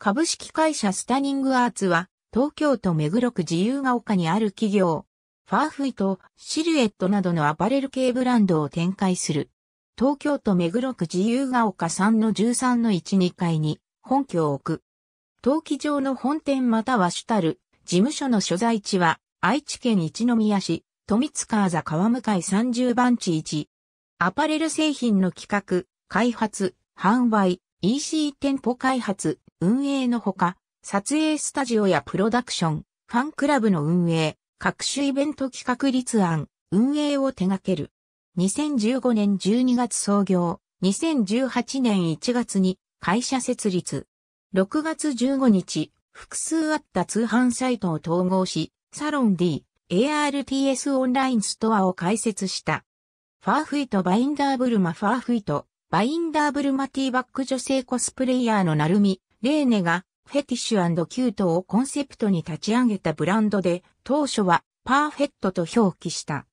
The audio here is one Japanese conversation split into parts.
株式会社スタニングアーツは、東京都目黒区自由が丘にある企業、ファーフイとシルエットなどのアパレル系ブランドを展開する。東京都目黒区自由が丘3の13の1、2階に本拠を置く。登記場の本店または主たる事務所の所在地は愛知県一宮市富津川座川向い30番地1。アパレル製品の企画、開発、販売、EC 店舗開発、運営のほか、撮影スタジオやプロダクション、ファンクラブの運営、各種イベント企画立案、運営を手掛ける。2015年12月創業、2018年1月に会社設立。6月15日、複数あった通販サイトを統合し、サロン D、ARTS オンラインストアを開設した。ファーフィートバインダーブルマファーフィート、バインダーブルマティーバック女性コスプレイヤーのなるみ、レーネがフェティッシュキュートをコンセプトに立ち上げたブランドで、当初はパーフェットと表記した。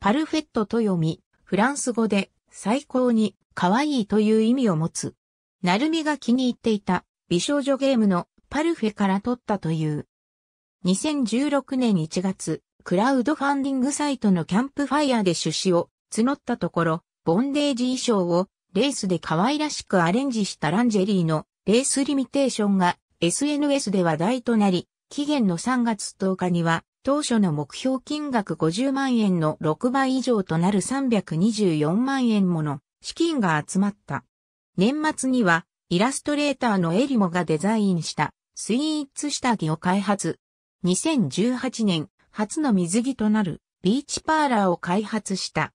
パルフェットと読み、フランス語で最高に可愛いという意味を持つ。なるみが気に入っていた美少女ゲームのパルフェから取ったという。2016年1月、クラウドファンディングサイトのキャンプファイヤーで出資を募ったところ、ボンデージ衣装をレースで可愛らしくアレンジしたランジェリーのレースリミテーションが SNS で話題となり、期限の3月10日には当初の目標金額50万円の6倍以上となる324万円もの資金が集まった。年末にはイラストレーターのエリモがデザインしたスイーツ下着を開発。2018年初の水着となるビーチパーラーを開発した。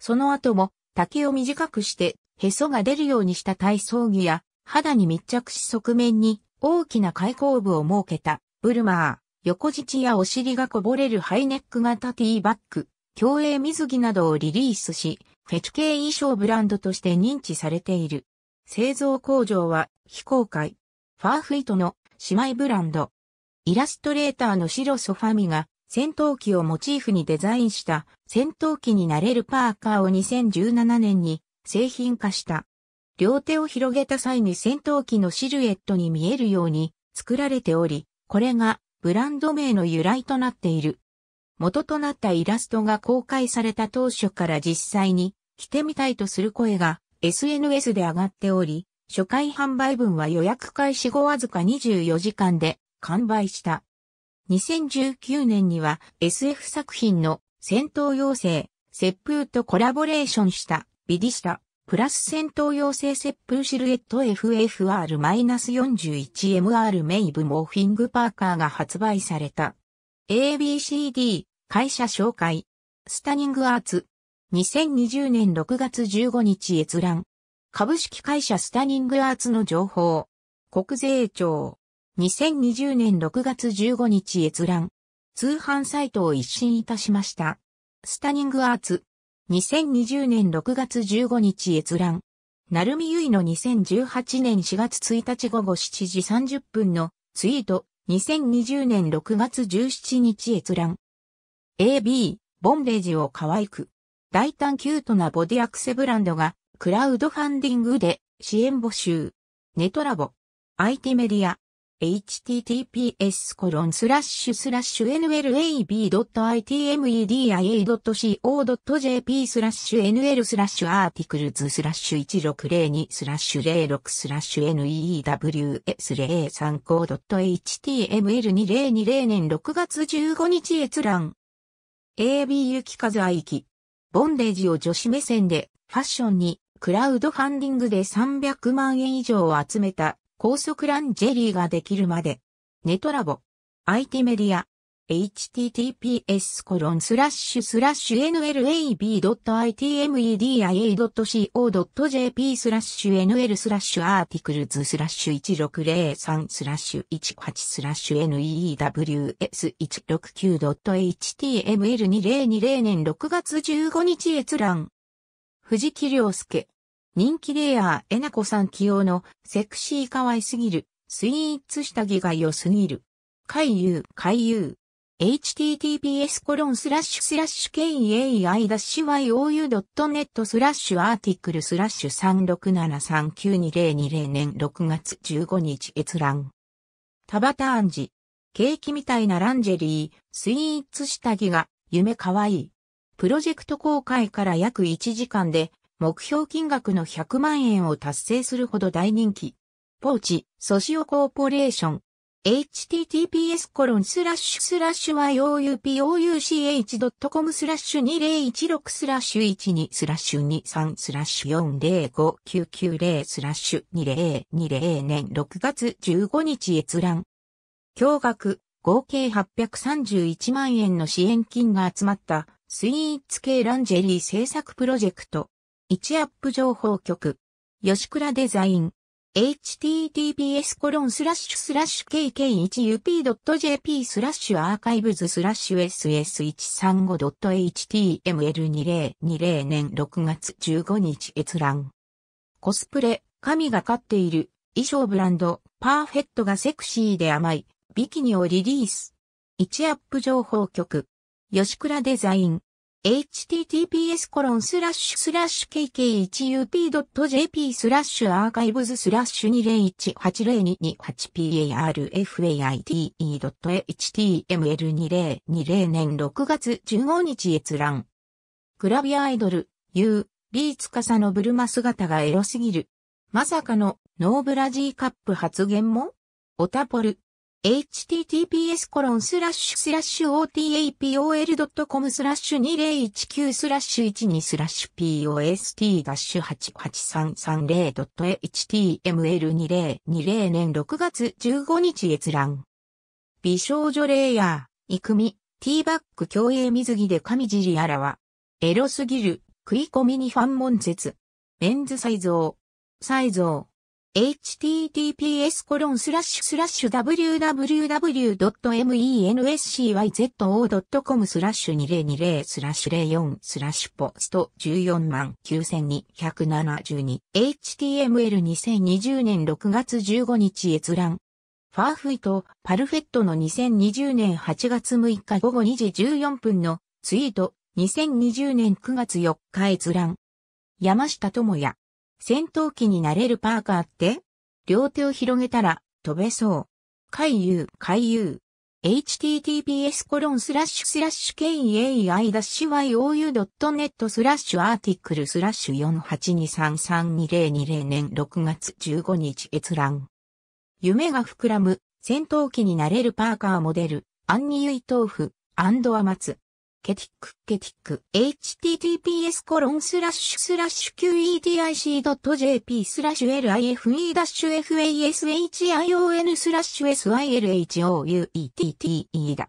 その後も竹を短くしてへそが出るようにした体操着や肌に密着し側面に大きな開口部を設けた、ブルマー、横乳やお尻がこぼれるハイネック型ティーバッグ、競泳水着などをリリースし、フェチ系衣装ブランドとして認知されている。製造工場は非公開。ファーフィートの姉妹ブランド。イラストレーターの白ソファミが戦闘機をモチーフにデザインした戦闘機になれるパーカーを2017年に製品化した。両手を広げた際に戦闘機のシルエットに見えるように作られており、これがブランド名の由来となっている。元となったイラストが公開された当初から実際に着てみたいとする声が SNS で上がっており、初回販売分は予約開始後わずか24時間で完売した。2019年には SF 作品の戦闘要請、接風とコラボレーションしたビディシタプラス戦闘用性セップルシルエット FFR-41MR メイブモーフィングパーカーが発売された。ABCD 会社紹介スタニングアーツ2020年6月15日閲覧株式会社スタニングアーツの情報国税庁2020年6月15日閲覧通販サイトを一新いたしました。スタニングアーツ2020年6月15日閲覧。みゆ結の2018年4月1日午後7時30分のツイート。2020年6月17日閲覧。AB、ボンベージを可愛く。大胆キュートなボディアクセブランドがクラウドファンディングで支援募集。ネトラボ。IT メディア。https コロンスラッシュスラッシュ nlab.itmedia.co.jp スラッシュ nl スラッシュアーティクルズスラッシュ1602スラッシュ06スラッシュ news035.html2020 年6月15日閲覧 AB 雪風かずあいきボンデージを女子目線でファッションにクラウドファンディングで300万円以上を集めた高速ランジェリーができるまで。ネトラボ。IT メディア。https コロンスラッシュスラッシュ nlab.itmedia.co.jp スラッシュ nl スラッシュアーティクルズスラッシュ1603スラッシュ18スラッシュ news169.html2020 e 年6月15日閲覧藤木亮介人気レアーえなこさん起用のセクシー可愛すぎる、スイーツ下着が良すぎる。海遊、海遊。https コロンスラッシュスラッシュ kai-you.net スラッシュアーティクルスラッシュ3 6 7 3 9 2 0 2 0年6月15日閲覧。田畑暗示。ケーキみたいなランジェリー、スイーツ下着が夢かわいい。プロジェクト公開から約1時間で目標金額の100万円を達成するほど大人気。ポーチ、ソシオコーポレーション。https コロンスラッシュスラッシュ youpoUCH.com スラッシュ2016スラッシュ12スラッシュ23スラッシュ405990スラッシュ2020年6月15日閲覧。驚額、合計831万円の支援金が集まったスイーツ系ランジェリー制作プロジェクト。1アップ情報局。吉倉デザイン。https コロンスラッシュスラッシュ kk1up.jp スラッシュアーカイブズスラッシュ ss135.html2020 年6月15日閲覧。コスプレ、神が飼っている、衣装ブランド、パーフェットがセクシーで甘い、ビキニをリリース。1アップ情報局。吉倉デザイン。https コロンスラッシュスラッシュ kk1up.jp スラッシュアーカイブズスラッシュ 20180228parfaite.html2020 年6月15日閲覧。グラビアアイドル、U、B つかさのブルマ姿がエロすぎる。まさかのノーブラジーカップ発言もオタポル。https コロンスラッシュスラッシュ otapol.com スラッシュ2019スラッシュ12スラッシュ post-88330.html2020 年6月15日閲覧。美少女レイヤー、イクミ、ティーバック競泳水着で上尻あらわ。エロすぎる、食い込みにファンモン説。メンズサイズサイズ https コロンスラッシュスラッシュ www.menscyzo.com スラッシュ2020スラッシュ04スラッシュポスト14万9272 html2020 年6月15日閲覧ファーフイとパルフェットの2020年8月6日午後2時14分のツイート2020年9月4日閲覧山下智也戦闘機になれるパーカーって両手を広げたら飛べそう。海遊、海遊。https コロンスラッシュスラッシュ kai-you.net スラッシュアーティクルスラッシュ4 8 2 3 3 2 0 2 0年6月15日閲覧。夢が膨らむ、戦闘機になれるパーカーモデル、アンニユイーフ、アンドアマツ。ケティック、ケティック、https コロンスラッシュスラッシュ qedic.jp スラッシュ life-fashion スラッシュ sylhouette-1717111 ダッ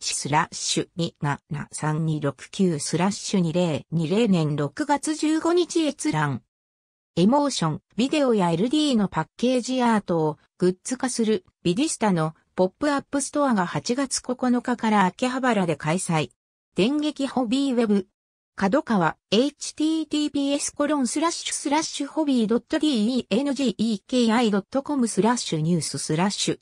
スラッシュ273269スラッシュ2020年6月15日閲覧。エモーション、ビデオや LD のパッケージアートをグッズ化するビディスタのポップアップストアが8月9日から秋葉原で開催。電撃ホビーウェブ。角川 https コロンスラッシュスラッシュホビー .dengeki.com スラッシュニューススラッシュ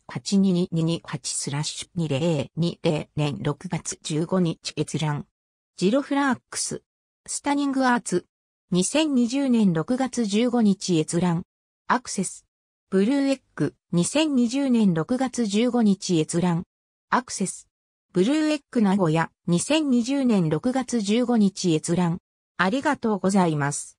822228スラッシュ2020年6月15日閲覧。ジロフラックス。スタニングアーツ。2020年6月15日閲覧。アクセス。ブルーエッグ、2020年6月15日閲覧。アクセス。ブルーエッグ名古屋、2020年6月15日閲覧。ありがとうございます。